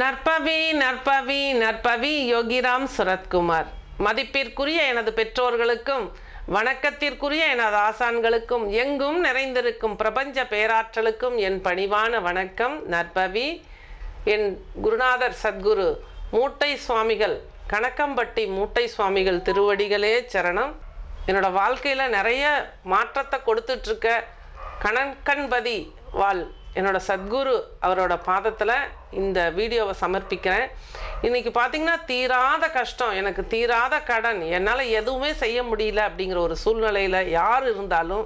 நற்பவி நற்பவி நற்பவி யோகிராம் சுரத்குமார் மதிப்பிற்குரிய எனது பெற்றோர்களுக்கும் வணக்கத்திற்குரிய எனது ஆசான்களுக்கும் எங்கும் நிறைந்திருக்கும் பிரபஞ்ச பேராற்றலுக்கும் என் பணிவான வணக்கம் நற்பவி என் குருநாதர் சத்குரு மூட்டை சுவாமிகள் கணக்கம்பட்டி மூட்டை சுவாமிகள் திருவடிகளே சரணம் என்னோடய வாழ்க்கையில் நிறைய மாற்றத்தை கொடுத்துட்ருக்க கணக்கன்பதி வாழ் என்னோட சத்குரு அவரோட பாதத்தில் இந்த வீடியோவை சமர்ப்பிக்கிறேன் இன்றைக்கி பார்த்திங்கன்னா தீராத கஷ்டம் எனக்கு தீராத கடன் என்னால் எதுவுமே செய்ய முடியல அப்படிங்கிற ஒரு சூழ்நிலையில் யார் இருந்தாலும்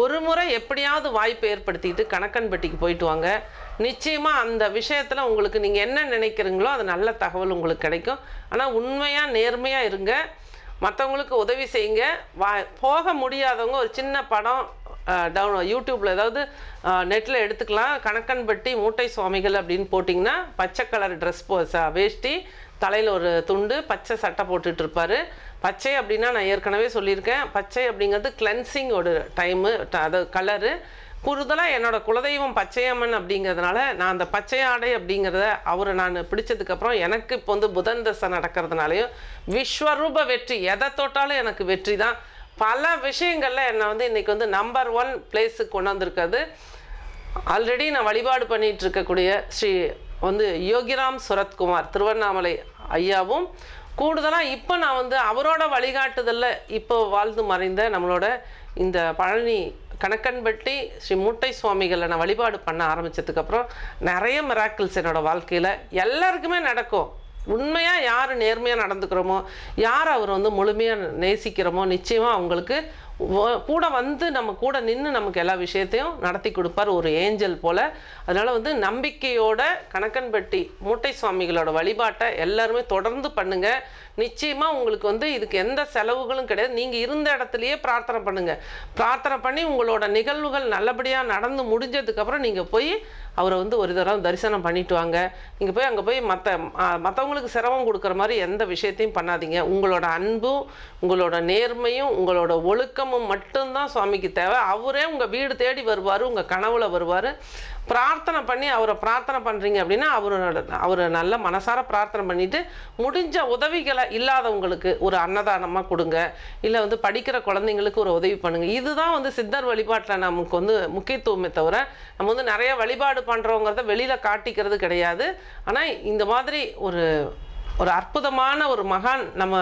ஒரு முறை எப்படியாவது வாய்ப்பு ஏற்படுத்திக்கிட்டு கணக்கன்பட்டிக்கு போயிட்டு வாங்க நிச்சயமாக அந்த விஷயத்தில் உங்களுக்கு நீங்கள் என்ன நினைக்கிறீங்களோ அது நல்ல தகவல் உங்களுக்கு கிடைக்கும் ஆனால் உண்மையாக நேர்மையாக இருங்க மற்றவங்களுக்கு உதவி செய்யுங்க வா போக முடியாதவங்க ஒரு சின்ன படம் டவுன் யூடியூப்பில் ஏதாவது நெட்டில் எடுத்துக்கலாம் கணக்கன்பட்டி மூட்டை சுவாமிகள் அப்படின்னு போட்டிங்கன்னா பச்சை கலர் ட்ரெஸ் போ வேஷ்டி தலையில் ஒரு துண்டு பச்சை சட்டை போட்டுட்டு இருப்பார் பச்சை அப்படின்னா நான் ஏற்கனவே சொல்லியிருக்கேன் பச்சை அப்படிங்கிறது கிளென்சிங் ஒரு டைமு அது கலரு கூடுதலாக என்னோடய குலதெய்வம் பச்சையம்மன் அப்படிங்கிறதுனால நான் அந்த பச்சை ஆடை அப்படிங்கிறத அவரை நான் பிடிச்சதுக்கப்புறம் எனக்கு இப்போ வந்து புதன் தசை நடக்கிறதுனாலையும் விஸ்வரூப வெற்றி எதை தொட்டாலும் எனக்கு வெற்றி தான் பல விஷயங்களில் என்னை வந்து இன்றைக்கி வந்து நம்பர் ஒன் பிளேஸுக்கு கொண்டு வந்திருக்கிறது ஆல்ரெடி நான் வழிபாடு பண்ணிகிட்டு இருக்கக்கூடிய ஸ்ரீ வந்து யோகிராம் சுரத்குமார் திருவண்ணாமலை ஐயாவும் கூடுதலாக இப்போ நான் வந்து அவரோட வழிகாட்டுதலில் இப்போ வாழ்ந்து மறைந்த நம்மளோட இந்த பழனி கணக்கன்பட்டி ஸ்ரீ மூட்டை சுவாமிகளை நான் வழிபாடு பண்ண ஆரம்பித்ததுக்கப்புறம் நிறைய மிராக்கிள்ஸ் என்னோடய வாழ்க்கையில் எல்லாருக்குமே நடக்கும் உண்மையாக யார் நேர்மையாக நடந்துக்கிறோமோ யார் அவர் வந்து முழுமையாக நேசிக்கிறோமோ நிச்சயமாக அவங்களுக்கு கூட வந்து நம்ம கூட நின்று நமக்கு எல்லா விஷயத்தையும் நடத்தி கொடுப்பார் ஒரு ஏஞ்சல் போல் அதனால் வந்து நம்பிக்கையோட கணக்கன்பட்டி மூட்டை சுவாமிகளோட வழிபாட்டை எல்லாருமே தொடர்ந்து பண்ணுங்கள் நிச்சயமாக உங்களுக்கு வந்து இதுக்கு எந்த செலவுகளும் கிடையாது நீங்கள் இருந்த இடத்துலையே பிரார்த்தனை பண்ணுங்கள் பிரார்த்தனை பண்ணி உங்களோட நிகழ்வுகள் நல்லபடியாக நடந்து முடிஞ்சதுக்கப்புறம் நீங்கள் போய் அவரை வந்து ஒரு தடவை தரிசனம் பண்ணிட்டு வாங்க நீங்கள் போய் அங்கே போய் மற்ற மற்றவங்களுக்கு சிரமம் கொடுக்குற மாதிரி எந்த விஷயத்தையும் பண்ணாதீங்க உங்களோட அன்பும் உங்களோட நேர்மையும் உங்களோட ஒழுக்கம் தியானமும் மட்டும்தான் சுவாமிக்கு தேவை அவரே உங்கள் வீடு தேடி வருவார் உங்கள் கனவுல வருவார் பிரார்த்தனை பண்ணி அவரை பிரார்த்தனை பண்ணுறீங்க அப்படின்னா அவரோட அவரை நல்ல மனசார பிரார்த்தனை பண்ணிவிட்டு முடிஞ்ச உதவிகளை இல்லாதவங்களுக்கு ஒரு அன்னதானமாக கொடுங்க இல்லை வந்து படிக்கிற குழந்தைங்களுக்கு ஒரு உதவி பண்ணுங்கள் இதுதான் வந்து சித்தர் வழிபாட்டில் நமக்கு வந்து முக்கியத்துவமே தவிர நம்ம வந்து நிறைய வழிபாடு பண்ணுறோங்கிறத வெளியில் காட்டிக்கிறது கிடையாது ஆனால் இந்த மாதிரி ஒரு ஒரு அற்புதமான ஒரு மகான் நம்ம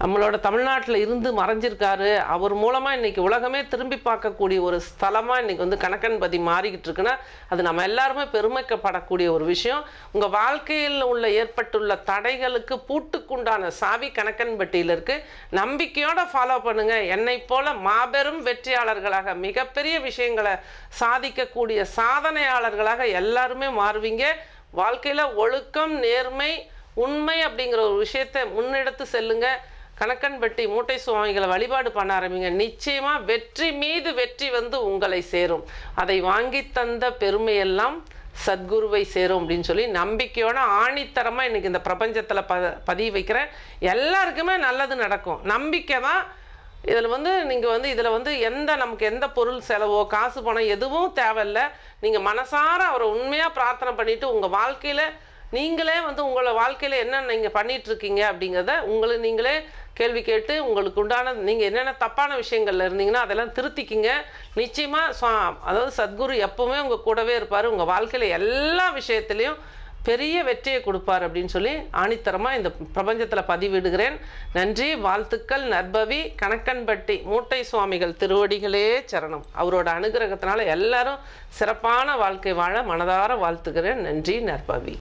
நம்மளோட தமிழ்நாட்டில் இருந்து மறைஞ்சிருக்காரு அவர் மூலமாக இன்றைக்கி உலகமே திரும்பி பார்க்கக்கூடிய ஒரு ஸ்தலமாக இன்றைக்கி வந்து கணக்கன்பதி மாறிக்கிட்டு இருக்குன்னா அது நம்ம எல்லாருமே பெருமைக்கப்படக்கூடிய ஒரு விஷயம் உங்கள் வாழ்க்கையில் உள்ள ஏற்பட்டுள்ள தடைகளுக்கு பூட்டுக்குண்டான சாவி கணக்கன்பட்டியில் இருக்குது நம்பிக்கையோடு ஃபாலோ பண்ணுங்கள் என்னை போல மாபெரும் வெற்றியாளர்களாக மிகப்பெரிய விஷயங்களை சாதிக்கக்கூடிய சாதனையாளர்களாக எல்லாருமே மாறுவீங்க வாழ்க்கையில் ஒழுக்கம் நேர்மை உண்மை அப்படிங்கிற ஒரு விஷயத்தை முன்னெடுத்து செல்லுங்க கணக்கன் பெட்டி மூட்டை சுவாமிகளை வழிபாடு பண்ண ஆரம்பிங்க நிச்சயமாக வெற்றி மீது வெற்றி வந்து உங்களை சேரும் அதை வாங்கி தந்த பெருமையெல்லாம் சத்குருவை சேரும் அப்படின்னு சொல்லி நம்பிக்கையோட ஆணித்தரமாக இன்றைக்கி இந்த பிரபஞ்சத்தில் ப பதிவு வைக்கிறேன் எல்லாருக்குமே நல்லது நடக்கும் நம்பிக்கை தான் இதில் வந்து நீங்கள் வந்து இதில் வந்து எந்த நமக்கு எந்த பொருள் செலவோ காசு பணம் எதுவும் தேவையில்லை நீங்கள் மனசார அவரை உண்மையாக பிரார்த்தனை பண்ணிவிட்டு உங்கள் வாழ்க்கையில் நீங்களே வந்து உங்களை வாழ்க்கையில் என்னென்ன நீங்கள் பண்ணிகிட்ருக்கீங்க அப்படிங்கிறத உங்களை நீங்களே கேள்வி கேட்டு உங்களுக்கு உண்டான நீங்கள் என்னென்ன தப்பான விஷயங்களில் இருந்தீங்கன்னா அதெல்லாம் திருத்திக்கிங்க நிச்சயமாக சுவா அதாவது சத்குரு எப்போவுமே உங்கள் கூடவே இருப்பார் உங்கள் வாழ்க்கையில் எல்லா விஷயத்துலேயும் பெரிய வெற்றியை கொடுப்பார் அப்படின்னு சொல்லி ஆணித்தரமாக இந்த பிரபஞ்சத்தில் பதிவிடுகிறேன் நன்றி வாழ்த்துக்கள் நற்பவி கணக்கன்பட்டி மூட்டை சுவாமிகள் திருவடிகளே சரணம் அவரோட அனுகிரகத்தினால எல்லாரும் சிறப்பான வாழ்க்கை வாழ மனதார வாழ்த்துகிறேன் நன்றி நற்பவி